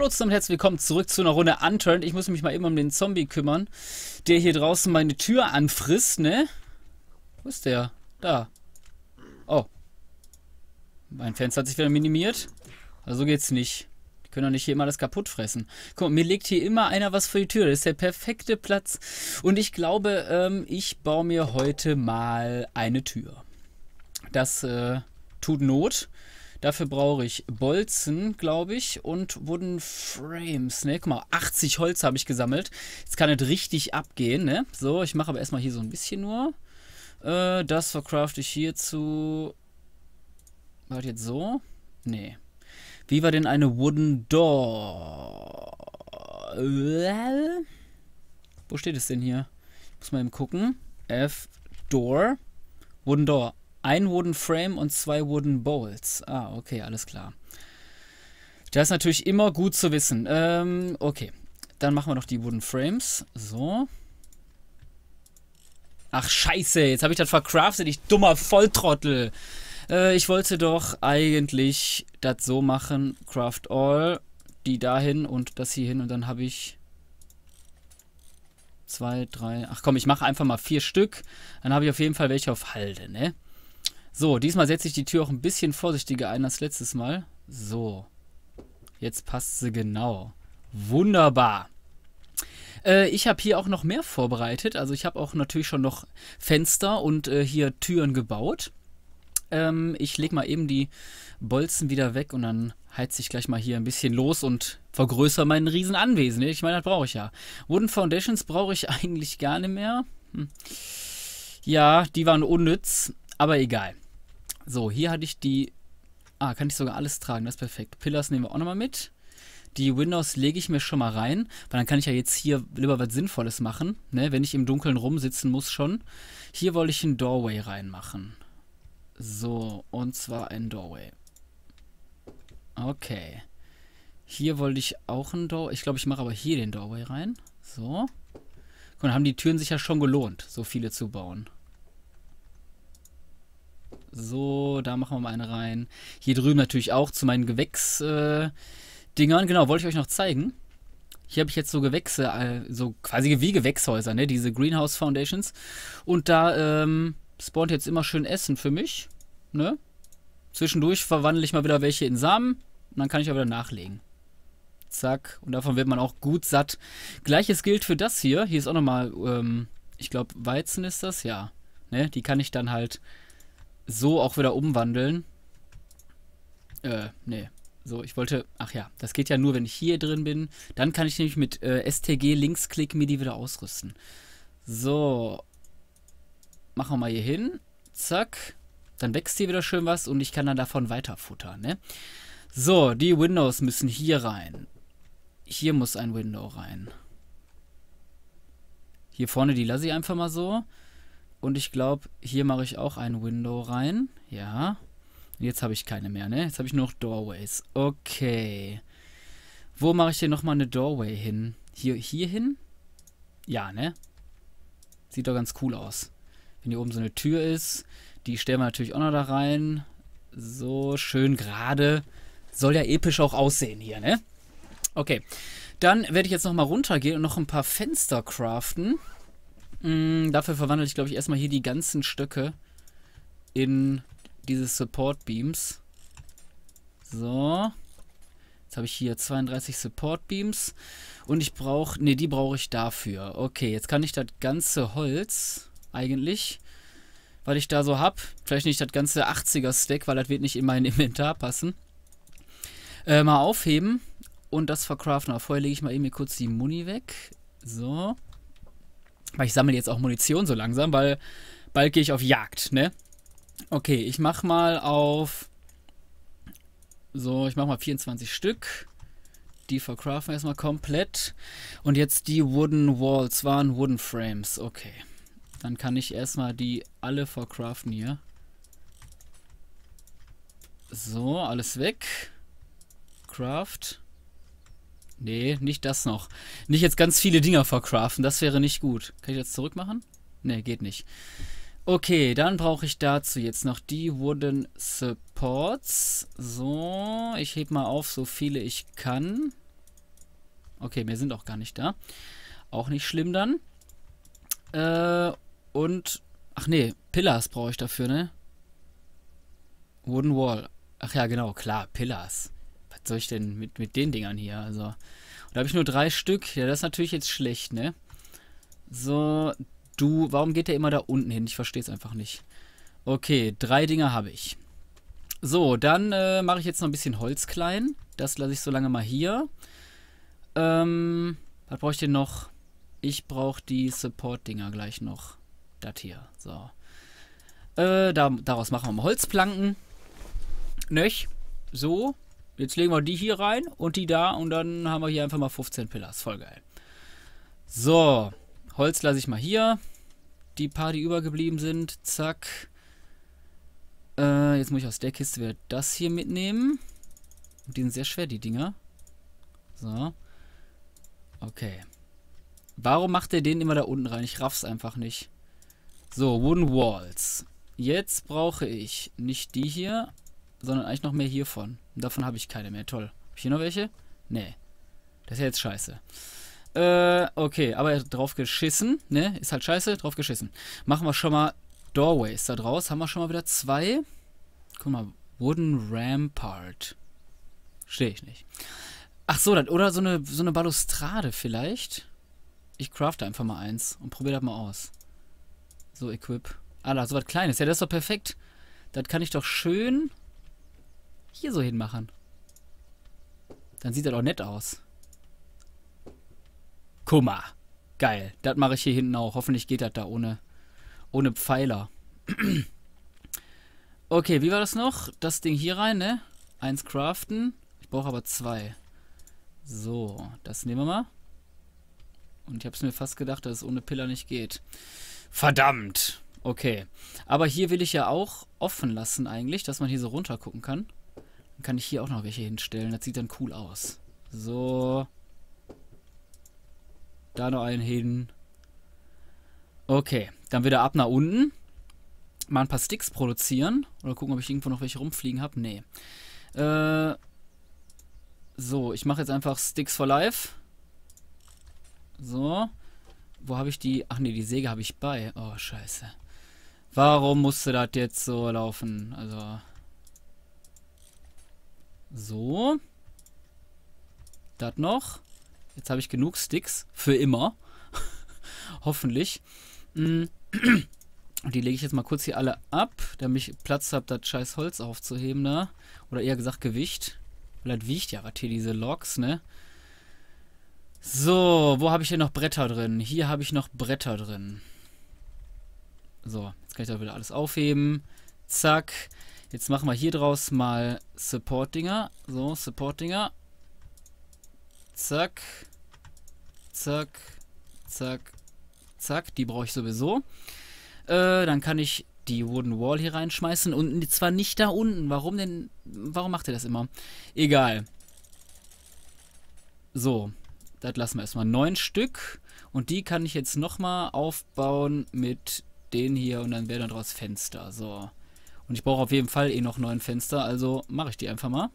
Hallo zusammen und herzlich willkommen zurück zu einer Runde Unturned. Ich muss mich mal eben um den Zombie kümmern, der hier draußen meine Tür anfrisst, ne? Wo ist der? Da. Oh. Mein Fenster hat sich wieder minimiert. Also so geht's nicht. Die können doch nicht hier immer das kaputt fressen. Guck mal, mir legt hier immer einer was vor die Tür. Das ist der perfekte Platz. Und ich glaube, ähm, ich baue mir heute mal eine Tür. Das äh, tut Not. Dafür brauche ich Bolzen, glaube ich, und Wooden Frames. Ne, guck mal, 80 Holz habe ich gesammelt. Jetzt kann es richtig abgehen, ne? So, ich mache aber erstmal hier so ein bisschen nur. Äh, das verkrafte ich hierzu. War das jetzt so? Nee. Wie war denn eine Wooden Door? Wo steht es denn hier? Ich Muss mal eben gucken. F Door. Wooden Door. Ein Wooden Frame und zwei Wooden Bowls. Ah, okay, alles klar. Das ist natürlich immer gut zu wissen. Ähm, okay. Dann machen wir noch die Wooden Frames. So. Ach, scheiße. Jetzt habe ich das verkraftet, ich dummer Volltrottel. Äh, ich wollte doch eigentlich das so machen. Craft All. Die dahin und das hier hin. Und dann habe ich... Zwei, drei... Ach komm, ich mache einfach mal vier Stück. Dann habe ich auf jeden Fall welche auf Halde, ne? So, diesmal setze ich die Tür auch ein bisschen vorsichtiger ein als letztes Mal. So. Jetzt passt sie genau. Wunderbar. Äh, ich habe hier auch noch mehr vorbereitet. Also ich habe auch natürlich schon noch Fenster und äh, hier Türen gebaut. Ähm, ich lege mal eben die Bolzen wieder weg und dann heize ich gleich mal hier ein bisschen los und vergrößere meinen riesen Anwesen. Ich meine, das brauche ich ja. Wooden Foundations brauche ich eigentlich gar nicht mehr. Hm. Ja, die waren unnütz. Aber egal. So, hier hatte ich die... Ah, kann ich sogar alles tragen, das ist perfekt. Pillars nehmen wir auch nochmal mit. Die Windows lege ich mir schon mal rein, weil dann kann ich ja jetzt hier lieber was Sinnvolles machen, ne? wenn ich im Dunkeln rumsitzen muss schon. Hier wollte ich ein Doorway reinmachen. So, und zwar ein Doorway. Okay. Hier wollte ich auch ein Doorway. Ich glaube, ich mache aber hier den Doorway rein. So. Guck, dann haben die Türen sich ja schon gelohnt, so viele zu bauen. So, da machen wir mal eine rein. Hier drüben natürlich auch zu meinen Gewächsdingern. Äh, genau, wollte ich euch noch zeigen. Hier habe ich jetzt so Gewächse, äh, so quasi wie Gewächshäuser, ne? Diese Greenhouse Foundations. Und da ähm, spawnt jetzt immer schön Essen für mich, ne? Zwischendurch verwandle ich mal wieder welche in Samen. Und dann kann ich aber wieder nachlegen. Zack. Und davon wird man auch gut satt. Gleiches gilt für das hier. Hier ist auch nochmal, ähm, ich glaube, Weizen ist das, ja. Ne? Die kann ich dann halt so auch wieder umwandeln. Äh, nee. So, ich wollte, ach ja, das geht ja nur, wenn ich hier drin bin. Dann kann ich nämlich mit äh, STG Linksklick mir die wieder ausrüsten. So. Machen wir mal hier hin. Zack. Dann wächst hier wieder schön was und ich kann dann davon weiter futtern, ne? So, die Windows müssen hier rein. Hier muss ein Window rein. Hier vorne, die lasse ich einfach mal so. Und ich glaube, hier mache ich auch ein Window rein. Ja. Jetzt habe ich keine mehr, ne? Jetzt habe ich nur noch Doorways. Okay. Wo mache ich hier nochmal eine Doorway hin? Hier, hier hin? Ja, ne? Sieht doch ganz cool aus. Wenn hier oben so eine Tür ist. Die stellen wir natürlich auch noch da rein. So schön gerade. Soll ja episch auch aussehen hier, ne? Okay. Dann werde ich jetzt nochmal runtergehen und noch ein paar Fenster craften. Mm, dafür verwandle ich, glaube ich, erstmal hier die ganzen Stöcke in diese Support Beams. So. Jetzt habe ich hier 32 Support Beams. Und ich brauche, ne, die brauche ich dafür. Okay, jetzt kann ich das ganze Holz eigentlich, weil ich da so habe, vielleicht nicht das ganze 80er Stack, weil das wird nicht in mein Inventar passen, äh, mal aufheben und das verkraften. Aber vorher lege ich mal eben hier kurz die Muni weg. So. Weil ich sammle jetzt auch Munition so langsam, weil bald gehe ich auf Jagd, ne? Okay, ich mach mal auf... So, ich mach mal 24 Stück. Die verkraften wir erstmal komplett. Und jetzt die Wooden Walls waren Wooden Frames. Okay. Dann kann ich erstmal die alle verkraften hier. So, alles weg. Craft. Nee, nicht das noch. Nicht jetzt ganz viele Dinger verkraften, das wäre nicht gut. Kann ich das zurückmachen? Nee, geht nicht. Okay, dann brauche ich dazu jetzt noch die Wooden Supports. So, ich heb mal auf, so viele ich kann. Okay, mehr sind auch gar nicht da. Auch nicht schlimm dann. Äh, und... Ach nee, Pillars brauche ich dafür, ne? Wooden Wall. Ach ja, genau, klar, Pillars was soll ich denn mit, mit den Dingern hier? Also, da habe ich nur drei Stück. Ja, das ist natürlich jetzt schlecht, ne? So, du, warum geht der immer da unten hin? Ich verstehe es einfach nicht. Okay, drei Dinger habe ich. So, dann äh, mache ich jetzt noch ein bisschen Holz klein. Das lasse ich so lange mal hier. Ähm, was brauche ich denn noch? Ich brauche die Support-Dinger gleich noch. Das hier, so. Äh, da, daraus machen wir mal Holzplanken. Nöch, so jetzt legen wir die hier rein und die da und dann haben wir hier einfach mal 15 Pillars. Voll geil. So, Holz lasse ich mal hier. Die paar, die übergeblieben sind, zack. Äh, jetzt muss ich aus der Kiste wieder das hier mitnehmen. Die sind sehr schwer, die Dinger. So. Okay. Warum macht er den immer da unten rein? Ich raff's einfach nicht. So, Wooden Walls. Jetzt brauche ich nicht die hier, sondern eigentlich noch mehr hiervon. Und davon habe ich keine mehr. Toll. Habe ich hier noch welche? Nee. Das ist ja jetzt scheiße. Äh, okay, aber drauf geschissen, ne? Ist halt scheiße, drauf geschissen. Machen wir schon mal Doorways da draus. Haben wir schon mal wieder zwei. Guck mal, Wooden Rampart. Stehe ich nicht. Ach so, das, oder so eine, so eine Balustrade vielleicht. Ich crafte einfach mal eins und probiere das mal aus. So, equip. Ah, da, so was Kleines. Ja, das ist doch perfekt. Das kann ich doch schön hier so hinmachen. Dann sieht das auch nett aus. Guck mal. Geil. Das mache ich hier hinten auch. Hoffentlich geht das da ohne, ohne Pfeiler. okay, wie war das noch? Das Ding hier rein, ne? Eins craften. Ich brauche aber zwei. So, das nehmen wir mal. Und ich habe es mir fast gedacht, dass es ohne Pillar nicht geht. Verdammt! Okay. Aber hier will ich ja auch offen lassen eigentlich, dass man hier so runter gucken kann. Dann kann ich hier auch noch welche hinstellen. Das sieht dann cool aus. So. Da noch einen hin. Okay, dann wieder ab nach unten. Mal ein paar Sticks produzieren. Oder gucken, ob ich irgendwo noch welche rumfliegen habe. Nee. Äh, so, ich mache jetzt einfach Sticks for Life. So. Wo habe ich die? Ach nee, die Säge habe ich bei. Oh, scheiße. Warum musste das jetzt so laufen? Also... So. Das noch. Jetzt habe ich genug Sticks. Für immer. Hoffentlich. Mm. die lege ich jetzt mal kurz hier alle ab, damit ich Platz habe, das scheiß Holz aufzuheben da. Ne? Oder eher gesagt Gewicht. Vielleicht wiegt ja was hier, diese Logs, ne? So, wo habe ich hier noch Bretter drin? Hier habe ich noch Bretter drin. So, jetzt kann ich da wieder alles aufheben. Zack. Jetzt machen wir hier draus mal Support-Dinger. So, Support-Dinger. Zack. Zack. Zack. Zack. Die brauche ich sowieso. Äh, dann kann ich die Wooden Wall hier reinschmeißen. Und zwar nicht da unten. Warum denn? Warum macht ihr das immer? Egal. So. Das lassen wir erstmal. Neun Stück. Und die kann ich jetzt nochmal aufbauen mit den hier. Und dann wäre daraus Fenster. So. Und ich brauche auf jeden Fall eh noch neun Fenster, also mache ich die einfach mal.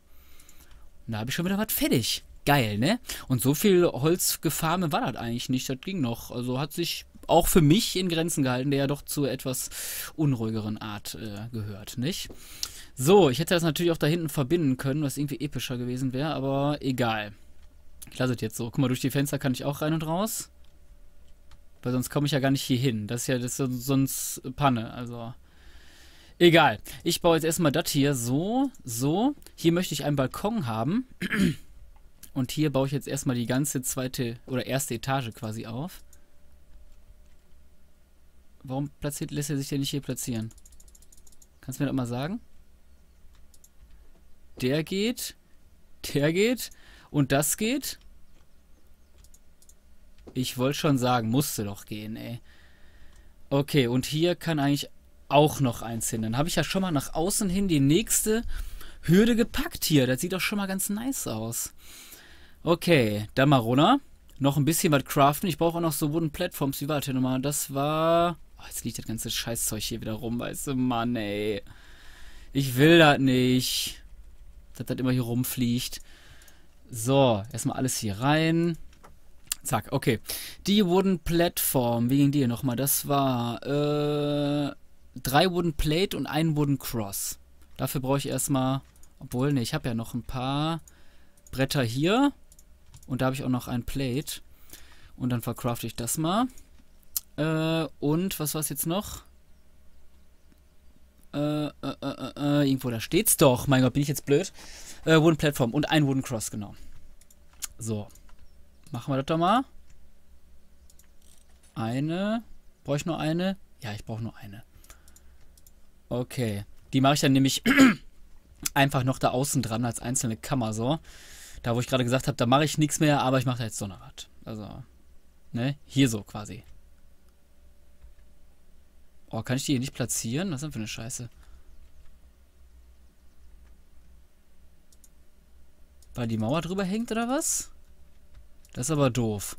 Und da habe ich schon wieder was fertig. Geil, ne? Und so viel Holzgefarme war das eigentlich nicht. Das ging noch. Also hat sich auch für mich in Grenzen gehalten, der ja doch zu etwas unruhigeren Art äh, gehört, nicht? So, ich hätte das natürlich auch da hinten verbinden können, was irgendwie epischer gewesen wäre, aber egal. Ich lasse es jetzt so. Guck mal, durch die Fenster kann ich auch rein und raus. Weil sonst komme ich ja gar nicht hier hin. Das ist ja das ist sonst Panne. Also Egal. Ich baue jetzt erstmal das hier so, so. Hier möchte ich einen Balkon haben. Und hier baue ich jetzt erstmal die ganze zweite oder erste Etage quasi auf. Warum platziert, lässt er sich denn nicht hier platzieren? Kannst du mir das mal sagen? Der geht. Der geht. Und das geht. Ich wollte schon sagen, musste doch gehen, ey. Okay, und hier kann eigentlich auch noch eins hin. Dann habe ich ja schon mal nach außen hin die nächste Hürde gepackt hier. Das sieht doch schon mal ganz nice aus. Okay, dann mal runter. Noch ein bisschen was craften. Ich brauche auch noch so Wooden Platforms. Wie war das denn nochmal? Das war... Oh, jetzt liegt das ganze Scheißzeug hier wieder rum, weißt du? Mann, ey. Ich will das nicht. Dass das immer hier rumfliegt. So, erstmal alles hier rein. Zack, okay. Die Wooden Platform, wie ging die nochmal? Das war, äh, drei wurden Plate und einen wurden Cross. Dafür brauche ich erstmal, obwohl, ne, ich habe ja noch ein paar Bretter hier. Und da habe ich auch noch ein Plate. Und dann vercrafte ich das mal. Äh, und was war es jetzt noch? Äh äh, äh, äh, äh, irgendwo da steht's doch. Mein Gott, bin ich jetzt blöd. Äh, Wooden Platform und ein Wooden Cross, genau. So. Machen wir das doch mal. Eine. Brauche ich nur eine? Ja, ich brauche nur eine. Okay. Die mache ich dann nämlich einfach noch da außen dran als einzelne Kammer so. Da, wo ich gerade gesagt habe, da mache ich nichts mehr, aber ich mache da jetzt so noch was. Also, ne? Hier so quasi. Oh, kann ich die hier nicht platzieren? Was ist denn für eine Scheiße? Weil die Mauer drüber hängt oder was? Das ist aber doof.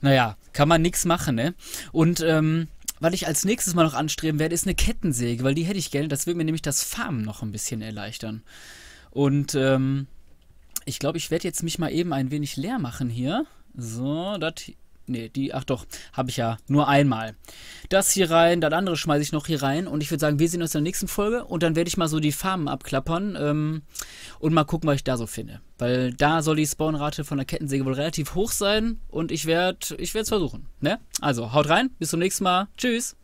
Naja, kann man nichts machen, ne? Und, ähm, was ich als nächstes mal noch anstreben werde, ist eine Kettensäge, weil die hätte ich gerne. Das würde mir nämlich das Farmen noch ein bisschen erleichtern. Und ähm, ich glaube, ich werde jetzt mich mal eben ein wenig leer machen hier. So, das Nee, die, ach doch, habe ich ja nur einmal. Das hier rein, das andere schmeiße ich noch hier rein. Und ich würde sagen, wir sehen uns in der nächsten Folge. Und dann werde ich mal so die Farmen abklappern ähm, und mal gucken, was ich da so finde. Weil da soll die Spawnrate von der Kettensäge wohl relativ hoch sein. Und ich werde ich es versuchen. Ne? Also, haut rein, bis zum nächsten Mal. Tschüss.